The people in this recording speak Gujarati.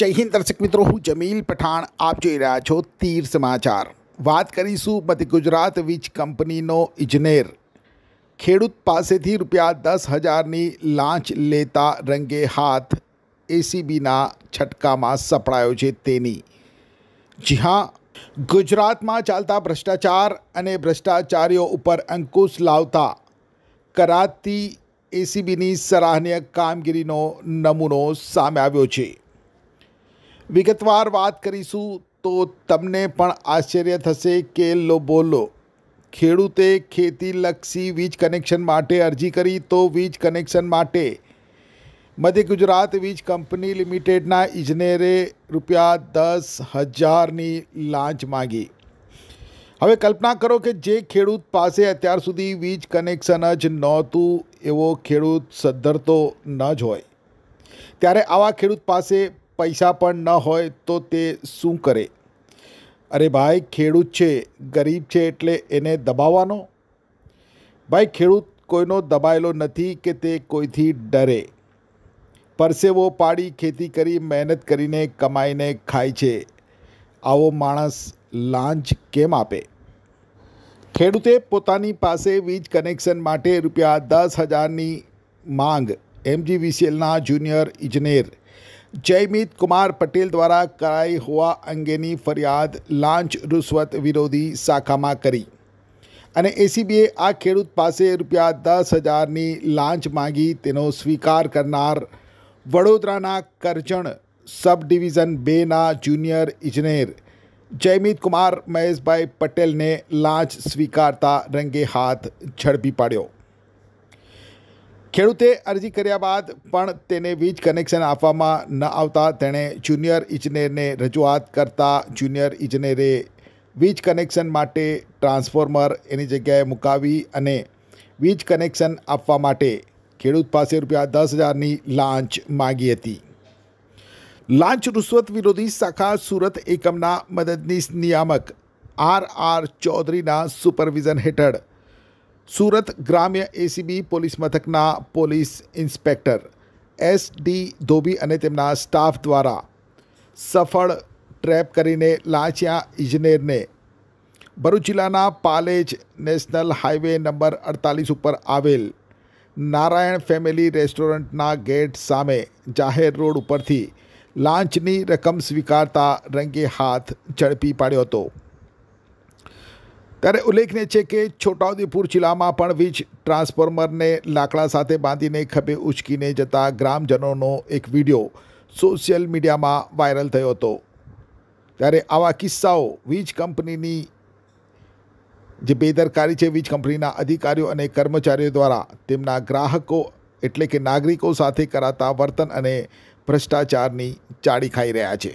જય હિન્દ દર્શક મિત્રો હું જમીલ પઠાણ આપ જોઈ રહ્યા છો તીર સમાચાર વાત કરીશું મધ્ય ગુજરાત વીજ કંપનીનો ઇજનેર ખેડૂત પાસેથી રૂપિયા દસ હજારની લાંચ લેતા રંગે હાથ એસીબીના છટકામાં સપડાયો છે તેની જી હા ગુજરાતમાં ચાલતા ભ્રષ્ટાચાર અને ભ્રષ્ટાચારીઓ ઉપર અંકુશ લાવતા કરાતી એસીબીની સરાહનીય કામગીરીનો નમૂનો સામે આવ્યો છે વિગતવાર વાત કરીશું તો તમને પણ આશ્ચર્ય થશે કે લો બોલો ખેડૂતે ખેતીલક્ષી વીજ કનેક્શન માટે અરજી કરી તો વીજ કનેક્શન માટે મધ્ય ગુજરાત વીજ કંપની લિમિટેડના ઇજનેરે રૂપિયા દસ હજારની લાંચ માગી હવે કલ્પના કરો કે જે ખેડૂત પાસે અત્યાર સુધી વીજ કનેક્શન જ નહોતું એવો ખેડૂત સદ્ધરતો ન જ હોય ત્યારે આવા ખેડૂત પાસે પૈસા પણ ન હોય તો તે શું કરે અરે ભાઈ ખેડૂત છે ગરીબ છે એટલે એને દબાવવાનો ભાઈ ખેડૂત કોઈનો દબાયેલો નથી કે તે કોઈથી ડરે પરસેવો પાડી ખેતી કરી મહેનત કરીને કમાઈને ખાય છે આવો માણસ લાંચ કેમ આપે ખેડૂતે પોતાની પાસે વીજ કનેક્શન માટે રૂપિયા દસ હજારની માંગ એમજીવીસીએલના જુનિયર ઇજનેર જયમિત કુમાર પટેલ દ્વારા કરાઈ હોવા અંગેની ફરિયાદ લાંચ રૂશ્વત વિરોધી શાખામાં કરી અને એસીબીએ આ ખેડૂત પાસે રૂપિયા દસ હજારની લાંચ માગી તેનો સ્વીકાર કરનાર વડોદરાના કરજણ સબ ડિવિઝન બેના જુનિયર ઇજનેર જયમિત કુમાર મહેશભાઈ પટેલને લાંચ સ્વીકારતા રંગે હાથ ઝડપી પાડ્યો ખેડૂતે અરજી કર્યા બાદ પણ તેને વીજ કનેક્શન આપવામાં ન આવતા તેણે જુનિયર ઇજનેરને રજૂઆત કરતા જુનિયર ઇજનેરે વીજ કનેક્શન માટે ટ્રાન્સફોર્મર એની જગ્યાએ મુકાવી અને વીજ કનેક્શન આપવા માટે ખેડૂત પાસે રૂપિયા દસ હજારની લાંચ માગી હતી લાંચ રૂશ્વત વિરોધી શાખા સુરત એકમના મદદનીશ નિયામક આર આર ચૌધરીના સુપરવિઝન હેઠળ સુરત ગ્રામ્ય એસીબી પોલીસ મથકના police inspector S D Dhobi અને તેમના સ્ટાફ દ્વારા સફળ ટ્રેપ કરીને લાંચિયા ઇજનેરને ભરૂચ જિલ્લાના પાલેજ નેશનલ હાઈવે નંબર અડતાલીસ ઉપર આવેલ નારાયણ ફેમિલી રેસ્ટોરન્ટના ગેટ સામે જાહેર રોડ ઉપરથી લાંચની રકમ સ્વીકારતા રંગે હાથ ઝડપી પાડ્યો હતો ત્યારે ઉલ્લેખનીય છે કે છોટાઉદેપુર જિલ્લામાં પણ વીજ ટ્રાન્સફોર્મરને લાકડા સાથે બાંધીને ખભે ઉચકીને જતા ગ્રામજનોનો એક વિડીયો સોશિયલ મીડિયામાં વાયરલ થયો હતો ત્યારે આવા કિસ્સાઓ વીજ કંપનીની જે બેદરકારી છે વીજ કંપનીના અધિકારીઓ અને કર્મચારીઓ દ્વારા તેમના ગ્રાહકો એટલે કે નાગરિકો સાથે કરાતા વર્તન અને ભ્રષ્ટાચારની ચાડી ખાઈ રહ્યા છે